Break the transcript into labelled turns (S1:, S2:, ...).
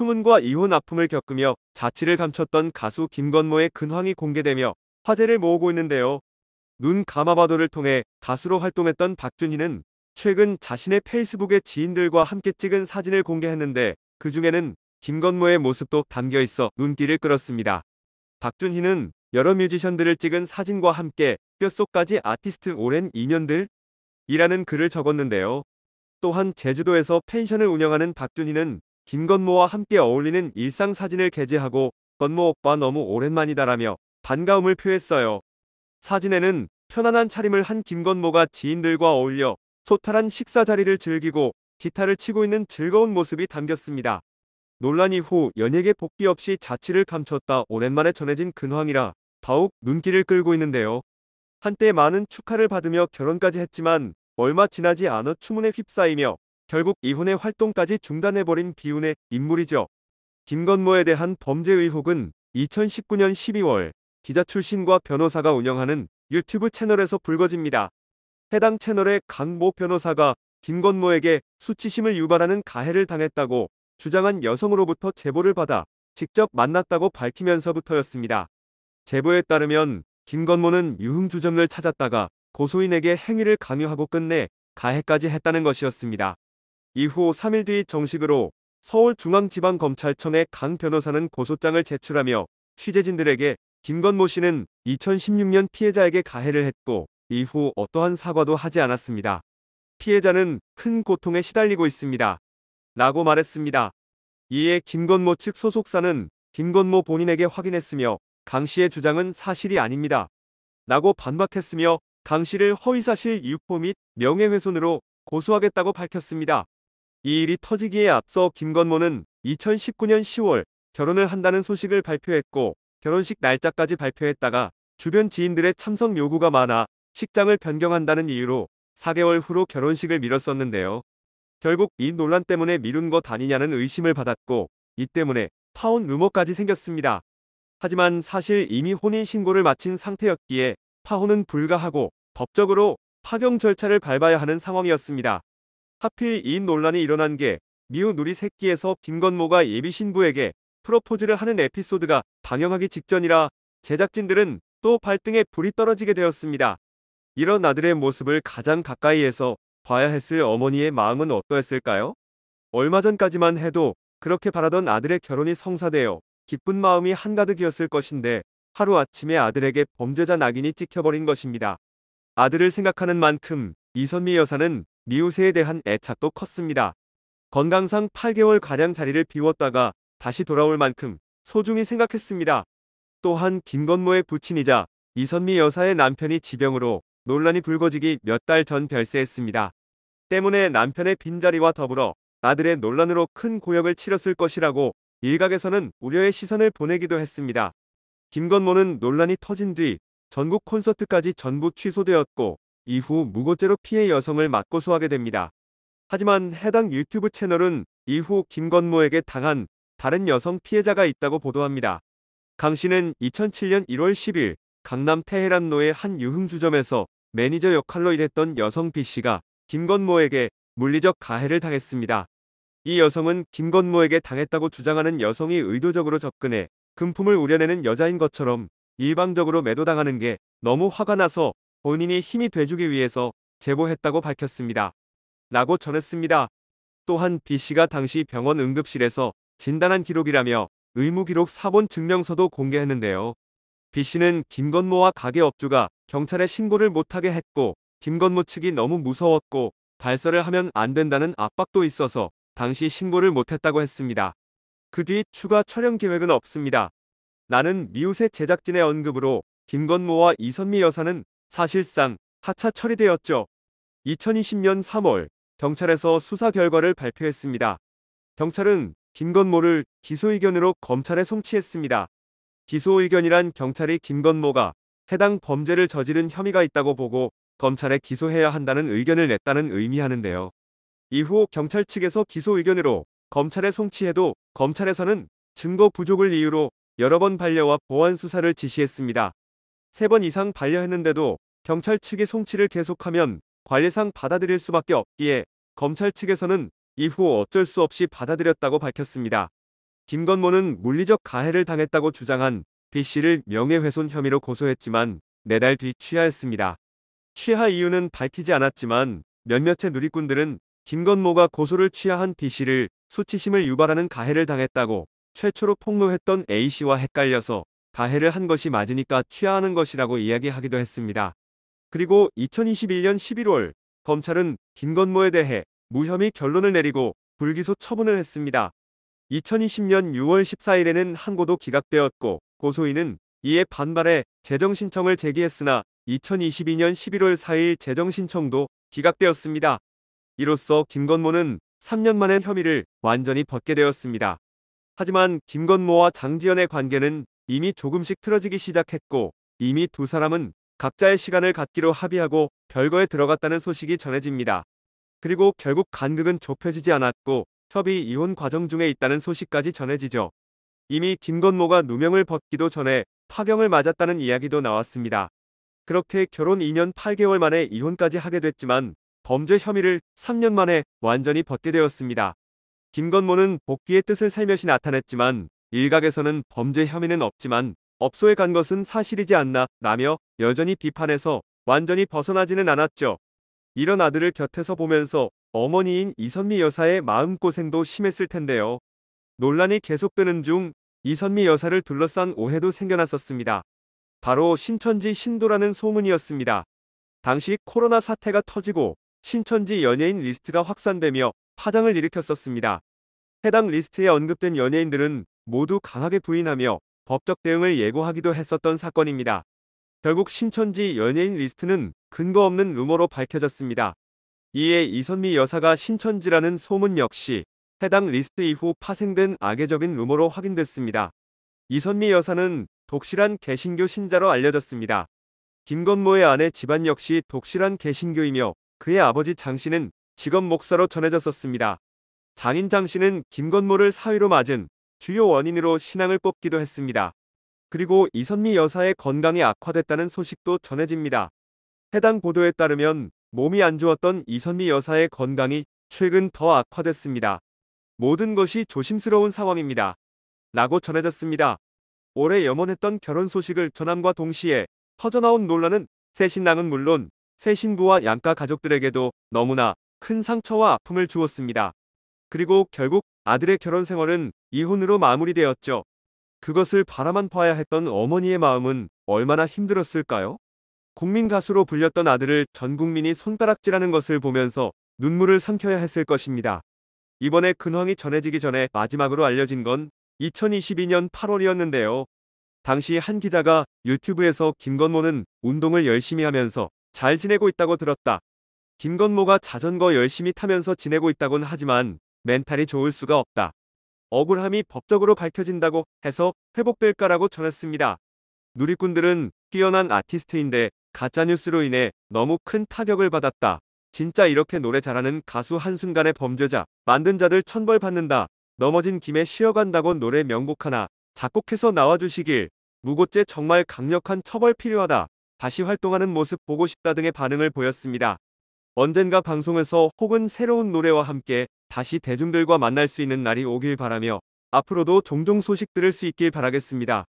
S1: 추문과 이혼 아픔을 겪으며 자취를 감췄던 가수 김건모의 근황이 공개되며 화제를 모으고 있는데요. 눈 감아봐도를 통해 가수로 활동했던 박준희는 최근 자신의 페이스북에 지인들과 함께 찍은 사진을 공개했는데 그 중에는 김건모의 모습도 담겨 있어 눈길을 끌었습니다. 박준희는 여러 뮤지션들을 찍은 사진과 함께 뼛속까지 아티스트 오랜 인연들 이라는 글을 적었는데요. 또한 제주도에서 펜션을 운영하는 박준희는 김건모와 함께 어울리는 일상 사진을 게재하고 건모 오빠 너무 오랜만이다라며 반가움을 표했어요. 사진에는 편안한 차림을 한 김건모가 지인들과 어울려 소탈한 식사 자리를 즐기고 기타를 치고 있는 즐거운 모습이 담겼습니다. 논란 이후 연예계 복귀 없이 자취를 감췄다 오랜만에 전해진 근황이라 더욱 눈길을 끌고 있는데요. 한때 많은 축하를 받으며 결혼까지 했지만 얼마 지나지 않아 추문에 휩싸이며 결국 이훈의 활동까지 중단해버린 비운의 인물이죠. 김건모에 대한 범죄 의혹은 2019년 12월 기자 출신과 변호사가 운영하는 유튜브 채널에서 불거집니다. 해당 채널의 강모 변호사가 김건모에게 수치심을 유발하는 가해를 당했다고 주장한 여성으로부터 제보를 받아 직접 만났다고 밝히면서부터였습니다. 제보에 따르면 김건모는 유흥주점을 찾았다가 고소인에게 행위를 강요하고 끝내 가해까지 했다는 것이었습니다. 이후 3일 뒤 정식으로 서울중앙지방검찰청의 강 변호사는 고소장을 제출하며 취재진들에게 김건모 씨는 2016년 피해자에게 가해를 했고 이후 어떠한 사과도 하지 않았습니다. 피해자는 큰 고통에 시달리고 있습니다. 라고 말했습니다. 이에 김건모 측 소속사는 김건모 본인에게 확인했으며 강 씨의 주장은 사실이 아닙니다. 라고 반박했으며 강 씨를 허위사실 유포 및 명예훼손으로 고소하겠다고 밝혔습니다. 이 일이 터지기에 앞서 김건모는 2019년 10월 결혼을 한다는 소식을 발표했고 결혼식 날짜까지 발표했다가 주변 지인들의 참석 요구가 많아 식장을 변경한다는 이유로 4개월 후로 결혼식을 미뤘었는데요. 결국 이 논란 때문에 미룬 것 아니냐는 의심을 받았고 이 때문에 파혼 루머까지 생겼습니다. 하지만 사실 이미 혼인 신고를 마친 상태였기에 파혼은 불가하고 법적으로 파경 절차를 밟아야 하는 상황이었습니다. 하필 이 논란이 일어난 게 미우 누리 새끼에서 김건모가 예비 신부에게 프로포즈를 하는 에피소드가 방영하기 직전이라 제작진들은 또 발등에 불이 떨어지게 되었습니다. 이런 아들의 모습을 가장 가까이에서 봐야 했을 어머니의 마음은 어떠했을까요? 얼마 전까지만 해도 그렇게 바라던 아들의 결혼이 성사되어 기쁜 마음이 한가득이었을 것인데 하루아침에 아들에게 범죄자 낙인이 찍혀버린 것입니다. 아들을 생각하는 만큼 이선미 여사는 미우새에 대한 애착도 컸습니다. 건강상 8개월가량 자리를 비웠다가 다시 돌아올 만큼 소중히 생각했습니다. 또한 김건모의 부친이자 이선미 여사의 남편이 지병으로 논란이 불거지기 몇 달 전 별세했습니다. 때문에 남편의 빈자리와 더불어 아들의 논란으로 큰 고역을 치렀을 것이라고 일각에서는 우려의 시선을 보내기도 했습니다. 김건모는 논란이 터진 뒤 전국 콘서트까지 전부 취소되었고 이후 무고죄로 피해 여성을 맞고소하게 됩니다. 하지만 해당 유튜브 채널은 이후 김건모에게 당한 다른 여성 피해자가 있다고 보도합니다. 강 씨는 2007년 1월 10일 강남 테헤란로의 한 유흥주점에서 매니저 역할로 일했던 여성 B 씨가 김건모에게 물리적 가해를 당했습니다. 이 여성은 김건모에게 당했다고 주장하는 여성이 의도적으로 접근해 금품을 우려내는 여자인 것처럼 일방적으로 매도당하는 게 너무 화가 나서 본인이 힘이 돼주기 위해서 제보했다고 밝혔습니다. 라고 전했습니다. 또한 B씨가 당시 병원 응급실에서 진단한 기록이라며 의무기록 사본 증명서도 공개했는데요. B씨는 김건모와 가게업주가 경찰에 신고를 못하게 했고 김건모 측이 너무 무서웠고 발설을 하면 안 된다는 압박도 있어서 당시 신고를 못했다고 했습니다. 그 뒤 추가 촬영 계획은 없습니다. 나는 미우새 제작진의 언급으로 김건모와 이선미 여사는 사실상 하차 처리되었죠. 2020년 3월 경찰에서 수사 결과를 발표했습니다. 경찰은 김건모를 기소 의견으로 검찰에 송치했습니다. 기소 의견이란 경찰이 김건모가 해당 범죄를 저지른 혐의가 있다고 보고 검찰에 기소해야 한다는 의견을 냈다는 의미하는데요. 이후 경찰 측에서 기소 의견으로 검찰에 송치해도 검찰에서는 증거 부족을 이유로 여러 번 반려와 보완 수사를 지시했습니다. 세번 이상 반려했는데도 경찰 측이 송치를 계속하면 관례상 받아들일 수밖에 없기에 검찰 측에서는 이후 어쩔 수 없이 받아들였다고 밝혔습니다. 김건모는 물리적 가해를 당했다고 주장한 B씨를 명예훼손 혐의로 고소했지만 내달 뒤 취하했습니다. 취하 이유는 밝히지 않았지만 몇몇의 누리꾼들은 김건모가 고소를 취하한 B씨를 수치심을 유발하는 가해를 당했다고 최초로 폭로했던 A씨와 헷갈려서 가해를 한 것이 맞으니까 취하하는 것이라고 이야기하기도 했습니다. 그리고 2021년 11월 검찰은 김건모에 대해 무혐의 결론을 내리고 불기소 처분을 했습니다. 2020년 6월 14일에는 항고도 기각되었고 고소인은 이에 반발해 재정신청을 제기했으나 2022년 11월 4일 재정신청도 기각되었습니다. 이로써 김건모는 3년 만에 혐의를 완전히 벗게 되었습니다. 하지만 김건모와 장지연의 관계는 이미 조금씩 틀어지기 시작했고 이미 두 사람은 각자의 시간을 갖기로 합의하고 별거에 들어갔다는 소식이 전해집니다. 그리고 결국 간극은 좁혀지지 않았고 협의 이혼 과정 중에 있다는 소식까지 전해지죠. 이미 김건모가 누명을 벗기도 전에 파경을 맞았다는 이야기도 나왔습니다. 그렇게 결혼 2년 8개월 만에 이혼까지 하게 됐지만 범죄 혐의를 3년 만에 완전히 벗게 되었습니다. 김건모는 복귀의 뜻을 살며시 나타냈지만 일각에서는 범죄 혐의는 없지만 업소에 간 것은 사실이지 않나 라며 여전히 비판해서 완전히 벗어나지는 않았죠. 이런 아들을 곁에서 보면서 어머니인 이선미 여사의 마음고생도 심했을 텐데요. 논란이 계속되는 중 이선미 여사를 둘러싼 오해도 생겨났었습니다. 바로 신천지 신도라는 소문이었습니다. 당시 코로나 사태가 터지고 신천지 연예인 리스트가 확산되며 파장을 일으켰었습니다. 해당 리스트에 언급된 연예인들은 모두 강하게 부인하며 법적 대응을 예고하기도 했었던 사건입니다. 결국 신천지 연예인 리스트는 근거 없는 루머로 밝혀졌습니다. 이에 이선미 여사가 신천지라는 소문 역시 해당 리스트 이후 파생된 악의적인 루머로 확인됐습니다. 이선미 여사는 독실한 개신교 신자로 알려졌습니다. 김건모의 아내 집안 역시 독실한 개신교이며 그의 아버지 장 씨는 직업 목사로 전해졌었습니다. 장인 장 씨는 김건모를 사위로 맞은 주요 원인으로 신앙을 뽑기도 했습니다. 그리고 이선미 여사의 건강이 악화됐다는 소식도 전해집니다. 해당 보도에 따르면 몸이 안 좋았던 이선미 여사의 건강이 최근 더 악화됐습니다. 모든 것이 조심스러운 상황입니다. 라고 전해졌습니다. 올해 염원했던 결혼 소식을 전함과 동시에 터져나온 논란은 새 신랑은 물론 새 신부와 양가 가족들에게도 너무나 큰 상처와 아픔을 주었습니다. 그리고 결국 아들의 결혼 생활은 이혼으로 마무리되었죠. 그것을 바라만 봐야 했던 어머니의 마음은 얼마나 힘들었을까요? 국민 가수로 불렸던 아들을 전 국민이 손가락질하는 것을 보면서 눈물을 삼켜야 했을 것입니다. 이번에 근황이 전해지기 전에 마지막으로 알려진 건 2022년 8월이었는데요. 당시 한 기자가 유튜브에서 김건모는 운동을 열심히 하면서 잘 지내고 있다고 들었다. 김건모가 자전거 열심히 타면서 지내고 있다곤 하지만 멘탈이 좋을 수가 없다. 억울함이 법적으로 밝혀진다고 해서 회복될까라고 전했습니다. 누리꾼들은 뛰어난 아티스트인데 가짜뉴스로 인해 너무 큰 타격을 받았다. 진짜 이렇게 노래 잘하는 가수 한순간의 범죄자, 만든 자들 천벌받는다. 넘어진 김에 쉬어간다고 노래 명곡 하나 작곡해서 나와주시길. 무고죄 정말 강력한 처벌 필요하다. 다시 활동하는 모습 보고 싶다 등의 반응을 보였습니다. 언젠가 방송에서 혹은 새로운 노래와 함께 다시 대중들과 만날 수 있는 날이 오길 바라며 앞으로도 종종 소식 들을 수 있길 바라겠습니다.